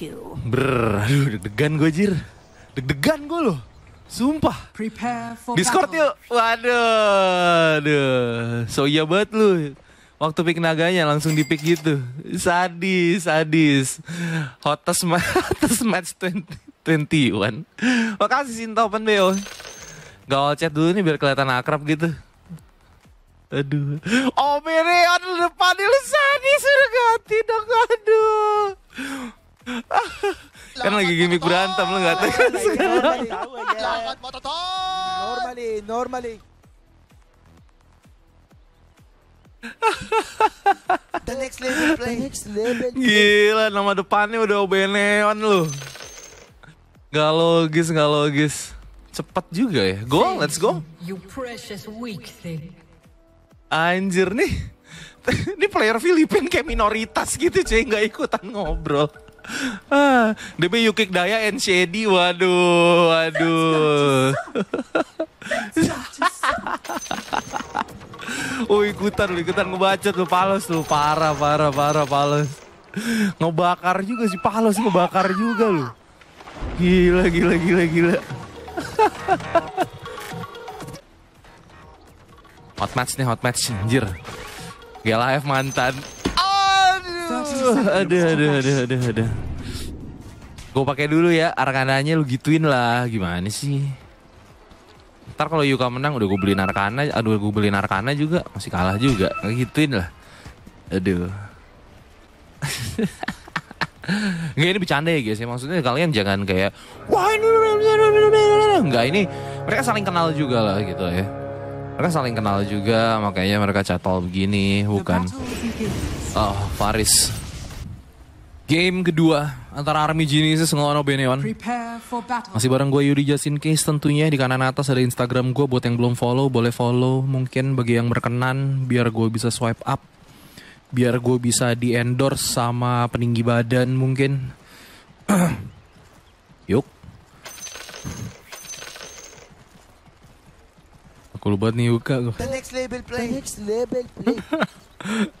you. Brr, aduh deg-degan gue jir. Deg-degan gue loh. Sumpah. Prepare for Discord yuk. Waduh. Aduh. So iya banget lu. Waktu pick naganya langsung di pick gitu. Sadis, sadis. Hottest, ma hottest match 2021. Makasih Open Beo. Gak chat dulu nih biar kelihatan akrab gitu. Aduh. Oh Mereon depan lu sadis udah ganti dong kan lagi gimmick berantem lo nggak tahu sekarang normali mototor The next level play. The next level Gila nama depannya udah obeneon Neon lu. Gak logis, gak logis. Cepat juga ya. Go, let's go. You precious weak thing. Anjir nih. Ini player Filipin kayak minoritas gitu cuy, nggak ikutan ngobrol. Ah, Demi Yukik Daya and Shady, waduh, waduh. oh ikutan lu, ikutan ngebacot lu, palos lu, parah, parah, parah, palos. Ngebakar juga sih, palos ngebakar juga lu. Gila, gila, gila, gila. hot match nih, hot match, anjir. GLF mantan aduh, aduh, aduh, aduh, aduh. Gue pakai dulu ya, arkananya lu gituin lah. Gimana sih? Ntar kalau Yuka menang udah gue beli arkana, aduh gue beli arkana juga masih kalah juga. Gituin lah. Aduh. Enggak ini bercanda ya guys ya Maksudnya kalian jangan kayak Wah ini Enggak ini Mereka saling kenal juga lah gitu ya mereka saling kenal juga makanya mereka catol begini bukan oh Faris game kedua antara Army Genesis ngelawan Obeneon masih bareng gue Yudi Jasin Case tentunya di kanan atas ada Instagram gue buat yang belum follow boleh follow mungkin bagi yang berkenan biar gue bisa swipe up biar gue bisa di endorse sama peninggi badan mungkin yuk Cool banget nih Yuka The next play The next play